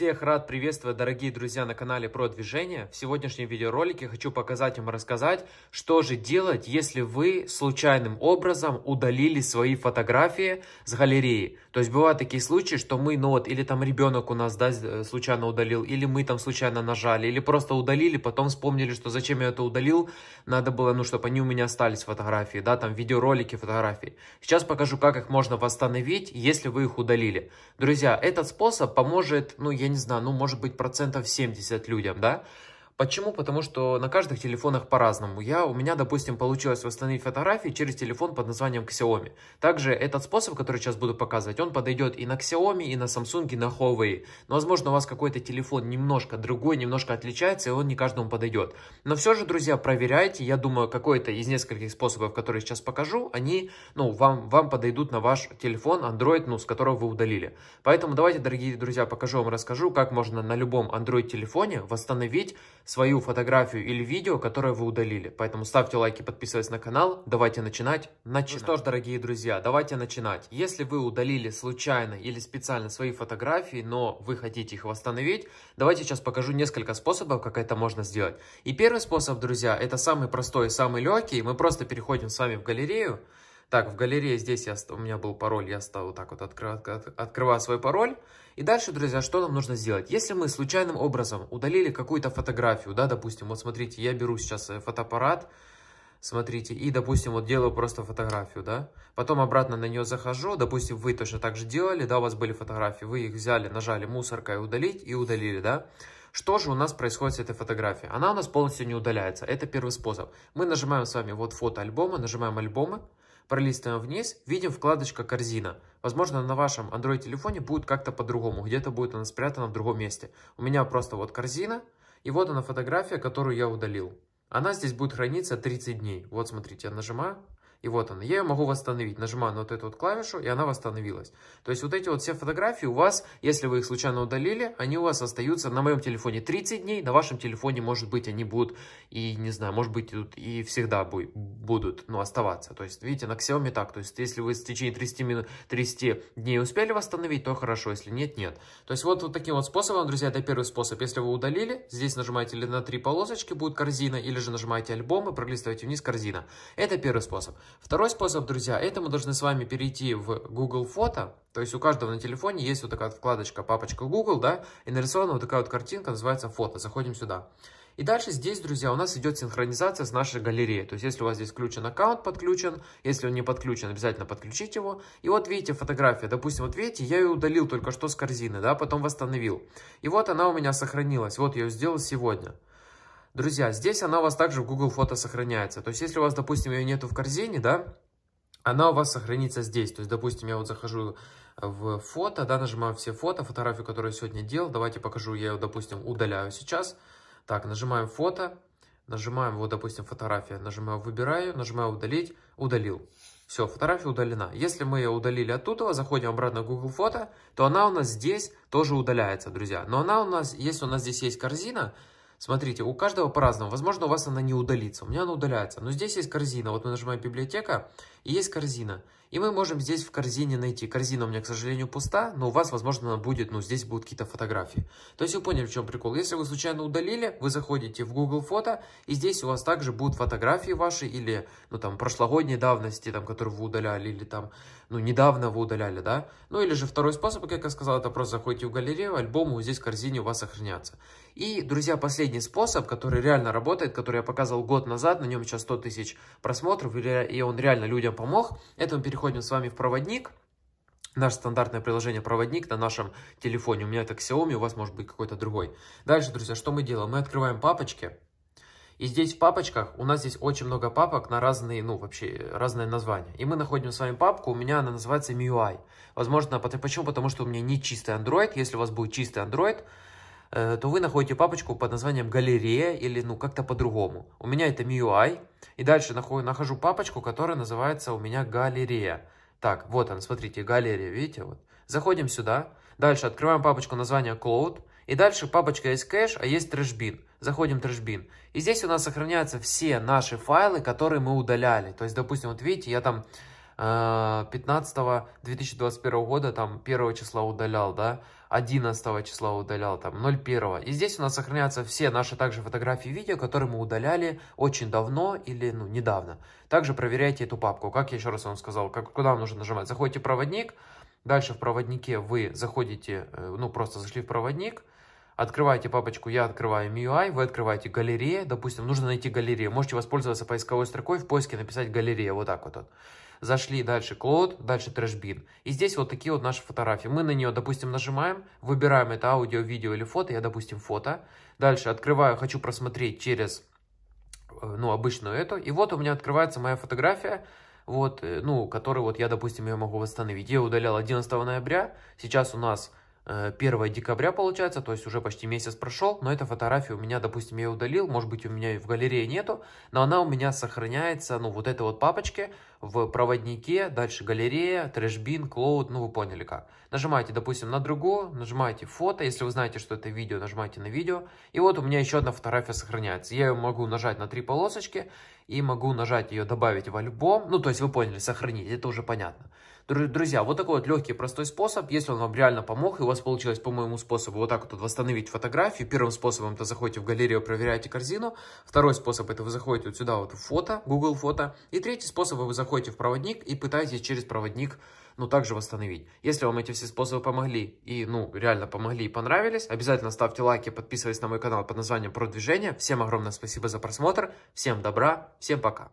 Всех рад приветствовать, дорогие друзья, на канале про движение. В сегодняшнем видеоролике хочу показать вам рассказать, что же делать, если вы случайным образом удалили свои фотографии с галереи. То есть бывают такие случаи, что мы, ну вот, или там ребенок у нас, да, э, случайно удалил, или мы там случайно нажали, или просто удалили, потом вспомнили, что зачем я это удалил, надо было, ну, чтобы они у меня остались фотографии, да, там видеоролики, фотографии. Сейчас покажу, как их можно восстановить, если вы их удалили. Друзья, этот способ поможет, ну, я не знаю, ну, может быть, процентов 70 людям, да, Почему? Потому что на каждых телефонах по-разному. Я, у меня, допустим, получилось восстановить фотографии через телефон под названием Xiaomi. Также этот способ, который сейчас буду показывать, он подойдет и на Xiaomi, и на Samsung, и на Huawei. Но, возможно, у вас какой-то телефон немножко другой, немножко отличается, и он не каждому подойдет. Но все же, друзья, проверяйте. Я думаю, какой-то из нескольких способов, которые сейчас покажу, они ну, вам, вам подойдут на ваш телефон Android, ну, с которого вы удалили. Поэтому давайте, дорогие друзья, покажу вам, расскажу, как можно на любом Android-телефоне восстановить свою фотографию или видео, которое вы удалили. Поэтому ставьте лайки, подписывайтесь на канал. Давайте начинать. Начинаем. Ну что ж, дорогие друзья, давайте начинать. Если вы удалили случайно или специально свои фотографии, но вы хотите их восстановить, давайте сейчас покажу несколько способов, как это можно сделать. И первый способ, друзья, это самый простой и самый легкий. Мы просто переходим с вами в галерею. Так, в галерее здесь я, у меня был пароль, я стал вот так вот открывать, открываю свой пароль. И дальше, друзья, что нам нужно сделать? Если мы случайным образом удалили какую-то фотографию, да, допустим, вот смотрите, я беру сейчас э, фотоаппарат, смотрите, и, допустим, вот делаю просто фотографию, да, потом обратно на нее захожу, допустим, вы точно так же делали, да, у вас были фотографии, вы их взяли, нажали мусоркой удалить и удалили, да, что же у нас происходит с этой фотографией? Она у нас полностью не удаляется, это первый способ. Мы нажимаем с вами вот фото альбома, нажимаем альбомы, пролистываем вниз, видим вкладочка «Корзина». Возможно, на вашем Android-телефоне будет как-то по-другому, где-то будет она спрятана в другом месте. У меня просто вот корзина, и вот она фотография, которую я удалил. Она здесь будет храниться 30 дней. Вот смотрите, я нажимаю, и вот он. Я ее могу восстановить. Нажимаю на вот эту вот клавишу, и она восстановилась. То есть вот эти вот все фотографии у вас, если вы их случайно удалили, они у вас остаются на моем телефоне 30 дней, на вашем телефоне, может быть, они будут, и не знаю, может быть, тут и всегда будут, ну, оставаться. То есть, видите, на Xiaomi так. То есть, если вы в течение 30, минут, 30 дней успели восстановить, то хорошо, если нет, нет. То есть, вот, вот таким вот способом, друзья, это первый способ. Если вы удалили, здесь нажимаете на три полосочки, будет корзина, или же нажимаете альбом и пролистываете вниз корзина. Это первый способ. Второй способ, друзья, это мы должны с вами перейти в Google Фото. То есть у каждого на телефоне есть вот такая вкладочка папочка Google, да, и нарисована вот такая вот картинка, называется фото. Заходим сюда. И дальше здесь, друзья, у нас идет синхронизация с нашей галереей. То есть, если у вас здесь включен аккаунт, подключен. Если он не подключен, обязательно подключить его. И вот видите фотография. Допустим, вот видите, я ее удалил только что с корзины, да, потом восстановил. И вот она у меня сохранилась. Вот я ее сделал сегодня. Друзья, здесь она у вас также в Google Фото сохраняется. То есть, если у вас, допустим, ее нету в корзине, да, она у вас сохранится здесь. То есть, допустим, я вот захожу в фото, да, нажимаю все фото, фотографию, которую я сегодня делал. Давайте покажу, я ее, допустим, удаляю сейчас. Так, нажимаем фото, нажимаем, вот, допустим, фотография, нажимаю выбираю, нажимаю удалить, удалил. Все, фотография удалена. Если мы ее удалили оттуда, заходим обратно в Google Фото, то она у нас здесь тоже удаляется, друзья. Но она у нас, если у нас здесь есть корзина, Смотрите, у каждого по-разному. Возможно, у вас она не удалится. У меня она удаляется. Но здесь есть корзина. Вот мы нажимаем «Библиотека», и есть корзина. И мы можем здесь в корзине найти. Корзина у меня, к сожалению, пуста, но у вас, возможно, она будет, ну, здесь будут какие-то фотографии. То есть вы поняли, в чем прикол. Если вы случайно удалили, вы заходите в Google Фото, и здесь у вас также будут фотографии ваши или, ну, там, прошлогодней давности, там, которые вы удаляли, или там, ну, недавно вы удаляли, да? Ну, или же второй способ, как я сказал, это просто заходите в галерею, альбомы здесь в корзине у вас сохранятся. И, друзья, последний последний способ, который реально работает, который я показывал год назад, на нем сейчас 100 тысяч просмотров, и он реально людям помог, это мы переходим с вами в проводник, Наше стандартное приложение «Проводник» на нашем телефоне. У меня это Xiaomi, у вас может быть какой-то другой. Дальше, друзья, что мы делаем? Мы открываем папочки. И здесь в папочках, у нас здесь очень много папок на разные, ну, вообще, разные названия. И мы находим с вами папку, у меня она называется MIUI. Возможно, почему? Потому что у меня не чистый Android. Если у вас будет чистый Android, Э, то вы находите папочку под названием «Галерея» или ну как-то по-другому. У меня это MIUI, и дальше нахожу, нахожу папочку, которая называется у меня «Галерея». Так, вот он смотрите, «Галерея», видите? вот. Заходим сюда, дальше открываем папочку названия «Cloud», и дальше папочка есть кэш, а есть трэшбин. Заходим в трэшбин. И здесь у нас сохраняются все наши файлы, которые мы удаляли. То есть, допустим, вот видите, я там 15 э, 2021 года, там 1 числа удалял, да, 11 числа удалял, там 01. И здесь у нас сохранятся все наши также фотографии и видео, которые мы удаляли очень давно или, ну, недавно. Также проверяйте эту папку, как я еще раз вам сказал, как, куда вам нужно нажимать. Заходите в проводник, дальше в проводнике вы заходите, э, ну, просто зашли в проводник, открываете папочку «Я открываю MIUI», вы открываете «Галерея», допустим, нужно найти галерею, можете воспользоваться поисковой строкой, в поиске написать «Галерея», вот так вот. Зашли дальше Cloud, дальше Trashbin. И здесь вот такие вот наши фотографии. Мы на нее, допустим, нажимаем, выбираем это аудио, видео или фото. Я, допустим, фото. Дальше открываю, хочу просмотреть через, э, ну, обычную эту. И вот у меня открывается моя фотография вот, э, ну, который вот я, допустим, ее могу восстановить. Я удалял 11 ноября, сейчас у нас 1 э, декабря получается, то есть уже почти месяц прошел, но эта фотография у меня, допустим, я ее удалил, может быть, у меня и в галерее нету, но она у меня сохраняется, ну, вот этой вот папочке в проводнике, дальше галерея, трэшбин, клоуд, ну, вы поняли как. Нажимаете, допустим, на другую, нажимаете фото, если вы знаете, что это видео, нажимаете на видео, и вот у меня еще одна фотография сохраняется. Я ее могу нажать на три полосочки и могу нажать ее добавить в альбом, ну, то есть вы поняли, сохранить, это уже понятно. Друзья, вот такой вот легкий, простой способ. Если он вам реально помог, и у вас получилось по моему способу вот так вот восстановить фотографию. Первым способом это заходите в галерею, проверяете корзину. Второй способ это вы заходите вот сюда вот в фото, Google фото. И третий способ вы заходите в проводник и пытаетесь через проводник ну, также восстановить. Если вам эти все способы помогли и, ну, реально помогли и понравились, обязательно ставьте лайки, подписывайтесь на мой канал под названием Продвижение. Всем огромное спасибо за просмотр, всем добра, всем пока.